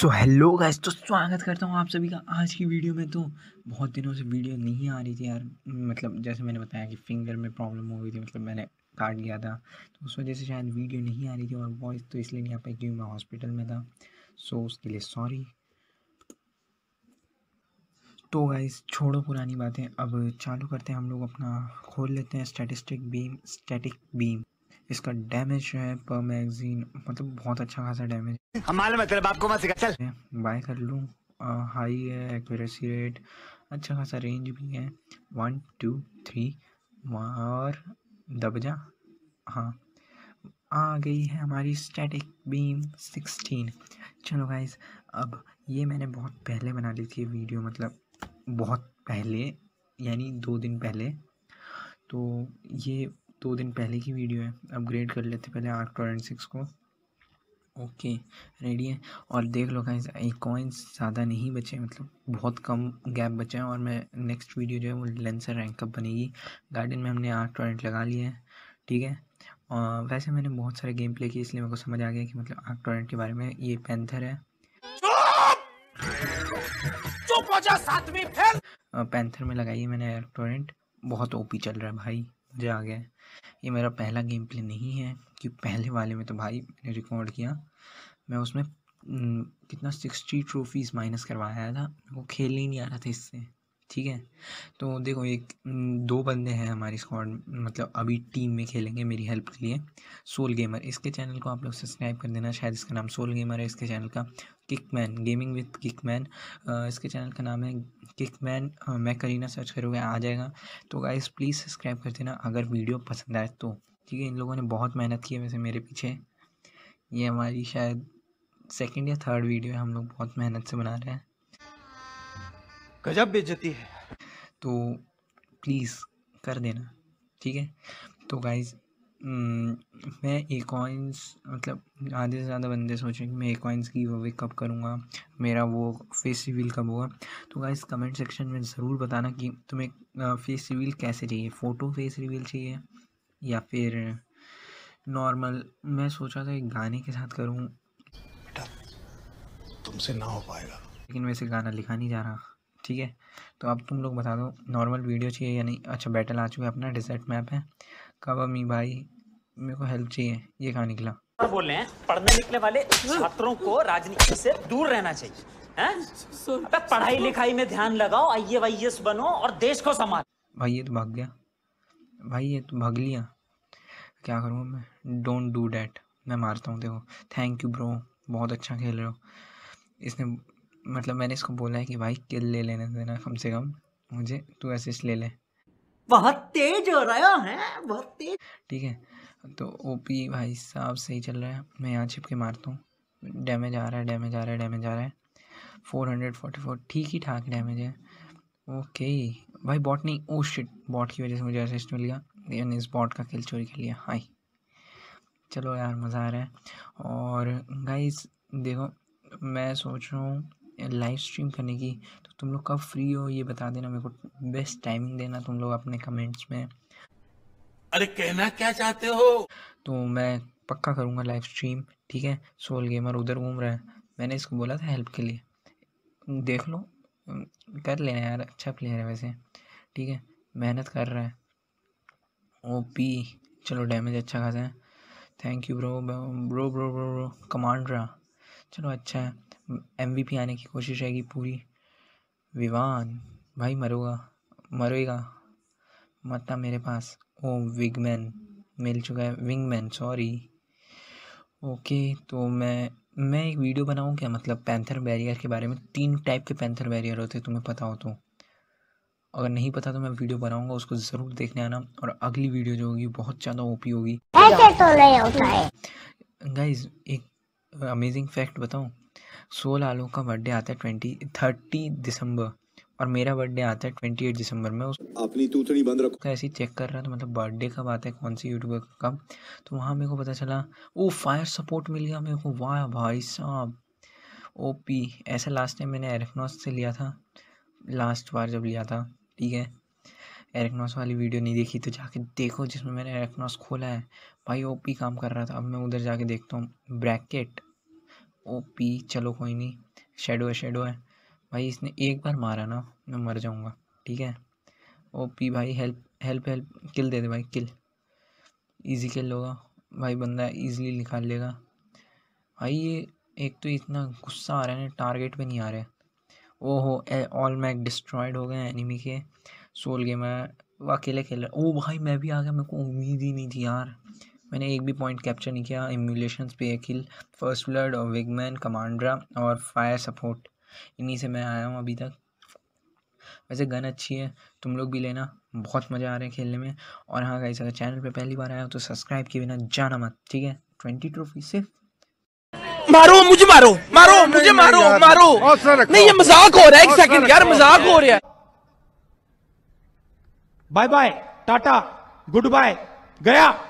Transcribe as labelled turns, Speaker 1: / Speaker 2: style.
Speaker 1: so hello guys तो स्वागत करता हूँ आप सभी का आज की वीडियो में तो बहुत दिनों से वीडियो नहीं आ रही थी यार मतलब जैसे मैंने बताया कि फिंगर में प्रॉब्लम हो गई थी मतलब मैंने काट लिया था तो उस वजह से शायद वीडियो नहीं आ रही थी और वॉइस तो इसलिए नहीं आ पाई क्योंकि मैं हॉस्पिटल में था सो उसके लिए सॉरी तो गाइस छोड़ो पुरानी बातें अब चालू करते हैं हम लोग अपना खोल लेते हैं स्टैटिस्टिक बीम स्टैटिक बीम इसका डैमेज जो है पर मैगजीन मतलब बहुत अच्छा खासा डैमेज हमारे मतलब बाय कर लूँ हाई है एक्यूरेसी रेट अच्छा खासा रेंज भी है वन टू थ्री और दबजा हाँ आ गई है हमारी स्टैटिक बीम सिक्सटीन चलो गाइज अब ये मैंने बहुत पहले बना ली थी वीडियो मतलब बहुत पहले यानी दो दिन पहले तो ये दो दिन पहले की वीडियो है अपग्रेड कर लेते पहले आर्क टोरेंट सिक्स को ओके रेडी है और देख लो गाइस कॉइन्स ज़्यादा नहीं बचे मतलब बहुत कम गैप बचा है और मैं नेक्स्ट वीडियो जो है वो लेंसर रैंकअप बनेगी गार्डन में हमने आर्क टोरेंट लगा लिया है ठीक है और वैसे मैंने बहुत सारे गेम प्ले किए इसलिए मेरे को समझ आ गया कि मतलब आर्क टोरेंट के बारे में ये पैंथर है पैंथर में लगाई है मैंने आर्क टोरेंट बहुत ओपी चल रहा है भाई मज़ा आ गया ये मेरा पहला गेम प्ले नहीं है कि पहले वाले में तो भाई मैंने रिकॉर्ड किया मैं उसमें हम्म, कितना सिक्सटी ट्रॉफीज़ माइनस करवाया था वो खेल ही नहीं आ रहा था इससे ठीक है तो देखो एक दो बंदे हैं हमारी स्क्वाड मतलब अभी टीम में खेलेंगे मेरी हेल्प के लिए सोल गेमर इसके चैनल को आप लोग सब्सक्राइब कर देना शायद इसका नाम सोल गेमर है इसके चैनल का किकमैन गेमिंग किक किकमैन इसके चैनल का नाम है किकमैन मैं करीना सर्च करोगे आ जाएगा तो गाइस प्लीज़ सब्सक्राइब कर देना अगर वीडियो पसंद आए तो ठीक है इन लोगों ने बहुत मेहनत की है वैसे मेरे पीछे ये हमारी शायद सेकेंड या थर्ड वीडियो है हम लोग बहुत मेहनत से बना रहे हैं गजब बेचती है तो प्लीज़ कर देना ठीक है तो गाइज हम्म, मैं ए कॉइंस मतलब आधे से ज़्यादा बंदे सोचे कि मैं ए कॉइंस की वो कब करूँगा मेरा वो फेस रिवील कब होगा तो गाइज कमेंट सेक्शन में ज़रूर बताना कि तुम्हें फेस रिवील कैसे चाहिए फ़ोटो फेस रिवील चाहिए या फिर नॉर्मल मैं सोचा था एक गाने के साथ करूँ बेटा तुमसे ना हो पाएगा लेकिन वैसे गाना लिखा नहीं जा रहा ठीक है तो अब तुम लोग बता दो नॉर्मल वीडियो चाहिए या नहीं अच्छा बैटल आ चुका है अपना डिजर्ट मैप है कब अमी भाई मेरे को हेल्प चाहिए ये कहाँ निकला बोल रहे हैं पढ़ने लिखने वाले छात्रों को राजनीति से दूर रहना चाहिए पढ़ाई लिखाई में ध्यान लगाओ आई वाई बनो और देश को संभाल भाई ये तो भाग गया भाई ये तो भाग लिया क्या करूँ मैं डोंट डू डैट मैं मारता हूँ देखो थैंक यू ब्रो बहुत अच्छा खेल रहे हो इसने मतलब मैंने इसको बोला है कि भाई किल ले लेने देना कम से कम मुझे तू असिस्ट ले ले बहुत तेज हो रहा है बहुत तेज ठीक है तो ओपी भाई साहब सही चल रहा है मैं यहाँ छिप के मारता हूँ डैमेज आ रहा है डैमेज आ रहा है डैमेज आ रहा है फोर हंड्रेड फोर्टी फोर ठीक ही ठाक डैमेज है ओके भाई बॉट नहीं ओ शिट बॉट की वजह से मुझे असिस्ट मिल गया यानी इस बॉट का किल चोरी कर लिया हाई चलो यार मज़ा आ रहा है और गाइस देखो मैं सोच रहा हूँ लाइव स्ट्रीम करने की तो तुम लोग कब फ्री हो ये बता देना मेरे को बेस्ट टाइमिंग देना तुम लोग अपने कमेंट्स में अरे कहना क्या चाहते हो तो मैं पक्का करूँगा लाइव स्ट्रीम ठीक है सोल गेमर उधर घूम रहा है मैंने इसको बोला था हेल्प के लिए देख लो कर लेना यार अच्छा प्लेयर है वैसे ठीक है मेहनत कर रहा है ओ पी चलो डैमेज अच्छा खासा है thank you bro bro bro bro bro, bro, bro command रहा चलो अच्छा है एम आने की कोशिश रहेगी पूरी विवान भाई मरोगा मरेगा मत्ता मेरे पास ओ विगमैन मिल चुका है विंगमैन सॉरी ओके तो मैं मैं एक वीडियो बनाऊँ क्या मतलब पैंथर बैरियर के बारे में तीन टाइप के पैंथर बैरियर होते तुम्हें पता हो तो अगर नहीं पता तो मैं वीडियो बनाऊंगा उसको ज़रूर देखने आना और अगली वीडियो जो होगी बहुत ज़्यादा ओपी होगी ऐसे तो नहीं होता है गाइज एक अमेजिंग फैक्ट बताऊँ सो लालू का बर्थडे आता है ट्वेंटी थर्टी दिसंबर और मेरा बर्थडे आता है ट्वेंटी एट दिसंबर में उस अपनी तूतड़ी बंद रखो तो ऐसे ही चेक कर रहा था मतलब बर्थडे कब आता है कौन सी यूट्यूबर का कब तो वहाँ मेरे को पता चला वो फायर सपोर्ट मिल गया मेरे को वाह भाई साहब ओ पी ऐसा लास्ट टाइम मैंने एरेक्नोस से लिया था लास्ट बार जब लिया था ठीक है एरेक्नोस वाली वीडियो नहीं देखी तो जाके देखो जिसमें मैंने एरेक्नोस खोला है भाई ओ पी काम कर रहा था अब मैं उधर जाके देखता हूँ ब्रैकेट ओपी चलो कोई नहीं शेडो है शेडो है भाई इसने एक बार मारा ना मैं मर जाऊँगा ठीक है ओपी भाई हेल्प हेल्प हेल्प किल दे दे भाई किल इजी किल होगा भाई बंदा इजीली निकाल लेगा भाई ये एक तो इतना गुस्सा आ रहा है ना टारगेट पे नहीं आ रहा है ओहो ऑल मैक डिस्ट्रॉयड हो गए एनिमी के सोल गेम है वो अकेले खेल रहा ओ भाई मैं भी आ गया मेरे को उम्मीद ही नहीं थी यार मैंने एक भी पॉइंट कैप्चर नहीं किया इम्यूलेशन पे अखिल फर्स्ट ब्लड और विगमैन कमांड्रा और फायर सपोर्ट इन्हीं से मैं आया हूँ अभी तक वैसे गन अच्छी है तुम लोग भी लेना बहुत मज़ा आ रहा है खेलने में और हाँ कहीं अगर चैनल पे पहली बार आया हो तो सब्सक्राइब किए बिना जाना मत ठीक है ट्वेंटी ट्रॉफी सिर्फ मारो मुझे मारो मारो मुझे मारो मारो नहीं ये मजाक हो रहा है एक सेकंड यार मजाक हो रहा है bye bye tata goodbye गया